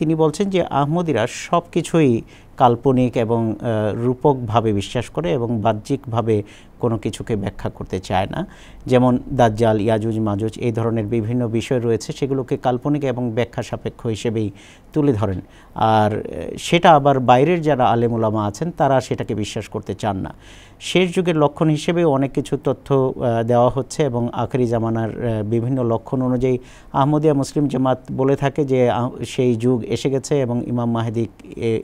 তিনি বলছেন যে আহমদিরা সব কিছুই কাল্পনিক এবং রূপকভাবে বিশ্বাস করে এবং বাহ্যিকভাবে কোনো কিছুকে ব্যাখ্যা করতে চায় না যেমন দাজ্জাল ইয়াজুজ মাজুজ এই ধরনের বিভিন্ন বিষয় রয়েছে সেগুলোকে কাল্পনিক এবং ব্যাখ্যা সাপেক্ষ হিসেবেই তুলে ধরেন আর সেটা আবার বাইরের যারা আলেমুলামা আছেন তারা সেটাকে বিশ্বাস করতে চান না শেষ যুগের লক্ষণ হিসেবে অনেক কিছু তথ্য দেওয়া হচ্ছে এবং আখরি জামানার বিভিন্ন লক্ষণ অনুযায়ী আহমদিয়া মুসলিম জামাত বলে থাকে যে সেই যুগ এসে গেছে এবং ইমাম মাহেদি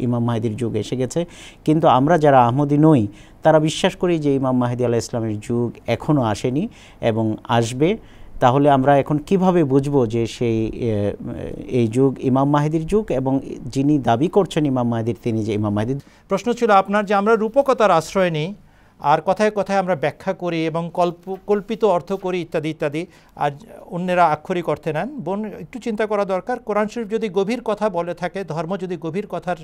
ইমাম মাহেদির যুগ যুগ এসে গেছে কিন্তু আমরা যারা আহমদি নই তারা বিশ্বাস করি যে ইমাম মাহেদি আল্লাহ ইসলামের যুগ এখনও আসেনি এবং আসবে তাহলে আমরা এখন কিভাবে বুঝব যে সেই এই যুগ ইমাম মাহেদির যুগ এবং যিনি দাবি করছেন ইমাম মাহেদির তিনি যে ইমাম মাহেদির প্রশ্ন ছিল আপনার যে আমরা রূপকতার আশ্রয় নিই আর কথায় কথায় আমরা ব্যাখ্যা করি এবং কল্প কল্পিত অর্থ করি ইত্যাদি ইত্যাদি আর অন্যেরা আক্ষরিক অর্থে নেন বোন একটু চিন্তা করা দরকার কোরআন শরীফ যদি গভীর কথা বলে থাকে ধর্ম যদি গভীর কথার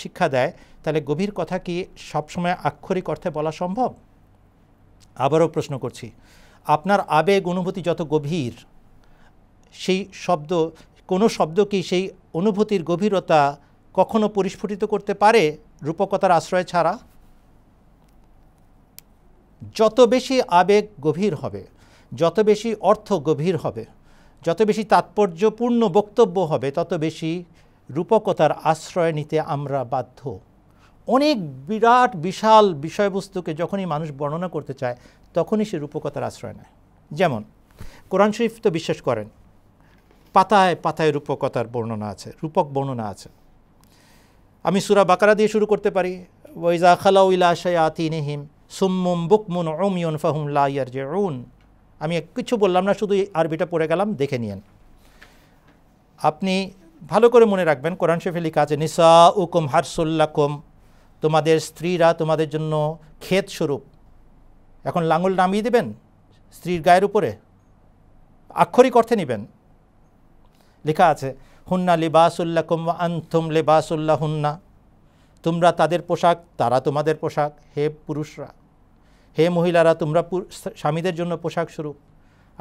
শিক্ষা দেয় তাহলে গভীর কথা কি সবসময় আক্ষরিক অর্থে বলা সম্ভব আবারও প্রশ্ন করছি আপনার আবেগ অনুভূতি যত গভীর সেই শব্দ কোনো শব্দ কি সেই অনুভূতির গভীরতা কখনো পরিস্ফুটিত করতে পারে রূপকতার আশ্রয় ছাড়া যত বেশি আবেগ গভীর হবে যত বেশি অর্থ গভীর হবে যত বেশি তাৎপর্যপূর্ণ বক্তব্য হবে তত বেশি রূপকতার আশ্রয় নিতে আমরা বাধ্য অনেক বিরাট বিশাল বিষয়বস্তুকে যখনই মানুষ বর্ণনা করতে চায় তখনই সে রূপকতার আশ্রয় নেয় যেমন কোরআন শরীফ তো বিশ্বাস করেন পাতায় পাতায় রূপকতার বর্ণনা আছে রূপক বর্ণনা আছে আমি সুরা বাকারা দিয়ে শুরু করতে পারি ওইজা খালাউ ইলা আশায় আতিনহিম সুম্মুম বুকমুন অমিয়ন ফাহুম লাইয়ার জে উন আমি কিছু বললাম না শুধু আরবিটা পড়ে গেলাম দেখে নিয়েন আপনি ভালো করে মনে রাখবেন কোরআন শরীফে লেখা আছে নিসা উকুম হারসুল্লাকুম তোমাদের স্ত্রীরা তোমাদের জন্য ক্ষেত স্বরূপ এখন লাঙল নামিয়ে দেবেন স্ত্রীর গায়ের উপরে আক্ষরিক অর্থে নেবেন লেখা আছে হুন্না লিবাসুল্লাকুম আন্থুম লেবাসুল্লাহ হুন্না তোমরা তাদের পোশাক তারা তোমাদের পোশাক হে পুরুষরা হে মহিলারা তোমরা স্বামীদের জন্য পোশাক স্বরূপ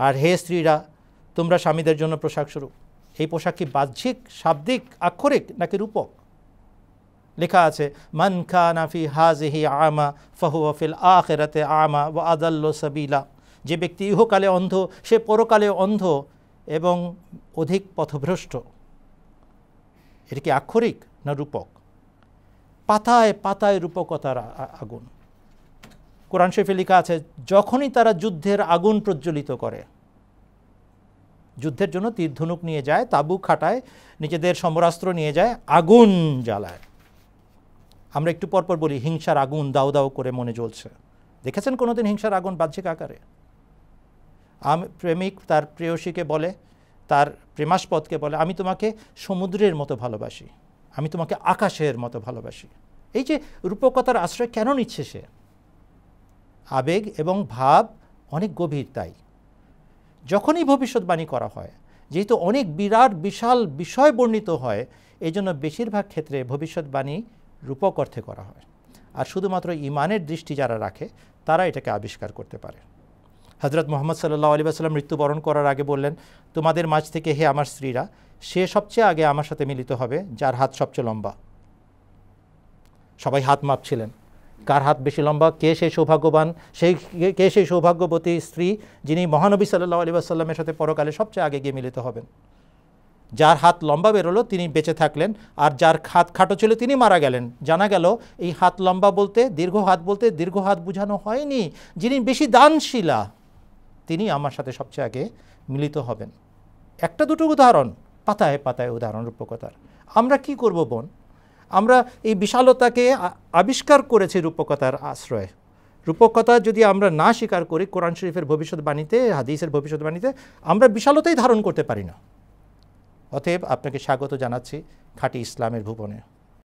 আর হে স্ত্রীরা তোমরা স্বামীদের জন্য পোশাক স্বরূপ এই পোশাক কি বাহ্যিক শাব্দিক আক্ষরিক নাকি রূপক লেখা আছে মান খানাফি হাজহি আমা আফিল আখেরাতে আমা ও আদাল্ল সাবিলা যে ব্যক্তি ইহকালে অন্ধ সে পরকালে অন্ধ এবং অধিক পথভ্রষ্ট এটা কি আক্ষরিক না রূপক পাতায় পাতায় রূপকতার আগুন কোরআন শরীফে লেখা আছে যখনই তারা যুদ্ধের আগুন প্রজ্বলিত করে যুদ্ধের জন্য তীর ধনুক নিয়ে যায় তাবু খাটায় নিজেদের সমরাস্ত্র নিয়ে যায় আগুন জ্বালায় আমরা একটু পরপর বলি হিংসার আগুন দাও দাও করে মনে জ্বলছে দেখেছেন কোনোদিন হিংসার আগুন বাহ্যিক আকারে আমি প্রেমিক তার প্রেয়সীকে বলে তার প্রেমাস্পদকে বলে আমি তোমাকে সমুদ্রের মতো ভালোবাসি আমি তোমাকে আকাশের মতো ভালোবাসি এই যে রূপকথার আশ্রয় কেন নিচ্ছে সে আবেগ এবং ভাব অনেক গভীর তাই যখনই ভবিষ্যৎবাণী করা হয় যেহেতু অনেক বিরাট বিশাল বিষয় বর্ণিত হয় এই জন্য বেশিরভাগ ক্ষেত্রে ভবিষ্যৎবাণী রূপক অর্থে করা হয় আর শুধুমাত্র ইমানের দৃষ্টি যারা রাখে তারা এটাকে আবিষ্কার করতে পারে হজরত মোহাম্মদ সাল্লাহ আলী আসাল্লাম মৃত্যুবরণ করার আগে বললেন তোমাদের মাঝ থেকে হে আমার স্ত্রীরা সে সবচেয়ে আগে আমার সাথে মিলিত হবে যার হাত সবচেয়ে লম্বা সবাই হাত মাপছিলেন কার হাত বেশি লম্বা কে সেই সৌভাগ্যবান সেই কে সেই সৌভাগ্যবতী স্ত্রী যিনি মহানবী সাল্লাহ আলী আসাল্লামের সাথে পরকালে সবচেয়ে আগে গিয়ে মিলিত হবেন যার হাত লম্বা বেরোলো তিনি বেঁচে থাকলেন আর যার হাত খাটো ছিল তিনি মারা গেলেন জানা গেল এই হাত লম্বা বলতে দীর্ঘ হাত বলতে দীর্ঘ হাত বোঝানো হয়নি যিনি বেশি দানশীলা তিনি আমার সাথে সবচেয়ে আগে মিলিত হবেন একটা দুটো উদাহরণ পাতায় পাতায় উদাহরণ রূপকতার আমরা কি করব বোন আমরা এই বিশালতাকে আবিষ্কার করেছি রূপকথার আশ্রয়ে রূপকথা যদি আমরা না স্বীকার করি কোরআন শরীফের ভবিষ্যৎবাণীতে হাদিসের ভবিষ্যৎবাণীতে আমরা বিশালতাই ধারণ করতে পারি না অতএব আপনাকে স্বাগত জানাচ্ছি খাঁটি ইসলামের ভুবনে